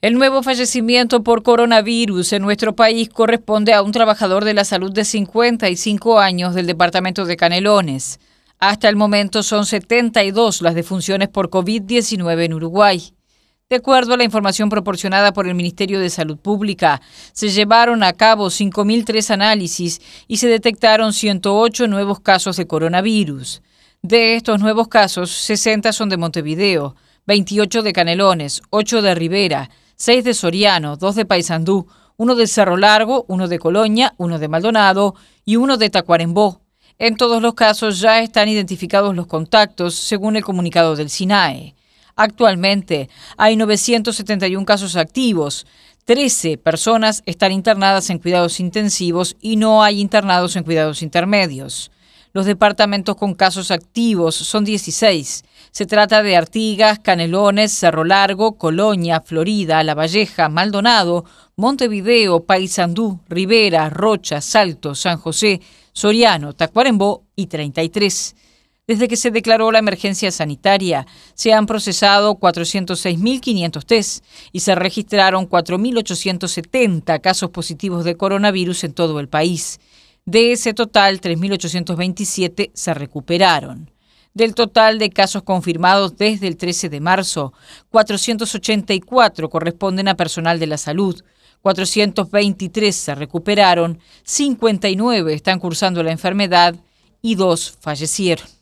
El nuevo fallecimiento por coronavirus en nuestro país corresponde a un trabajador de la salud de 55 años del departamento de Canelones. Hasta el momento son 72 las defunciones por COVID-19 en Uruguay. De acuerdo a la información proporcionada por el Ministerio de Salud Pública, se llevaron a cabo 5.003 análisis y se detectaron 108 nuevos casos de coronavirus. De estos nuevos casos, 60 son de Montevideo, 28 de Canelones, 8 de Rivera, 6 de Soriano, 2 de Paysandú, 1 de Cerro Largo, 1 de Colonia, 1 de Maldonado y 1 de Tacuarembó. En todos los casos ya están identificados los contactos, según el comunicado del SINAE. Actualmente hay 971 casos activos, 13 personas están internadas en cuidados intensivos y no hay internados en cuidados intermedios. Los departamentos con casos activos son 16. Se trata de Artigas, Canelones, Cerro Largo, Colonia, Florida, La Valleja, Maldonado, Montevideo, Paysandú, Rivera, Rocha, Salto, San José, Soriano, Tacuarembó y 33. Desde que se declaró la emergencia sanitaria, se han procesado 406.500 test y se registraron 4.870 casos positivos de coronavirus en todo el país. De ese total, 3.827 se recuperaron. Del total de casos confirmados desde el 13 de marzo, 484 corresponden a personal de la salud, 423 se recuperaron, 59 están cursando la enfermedad y dos fallecieron.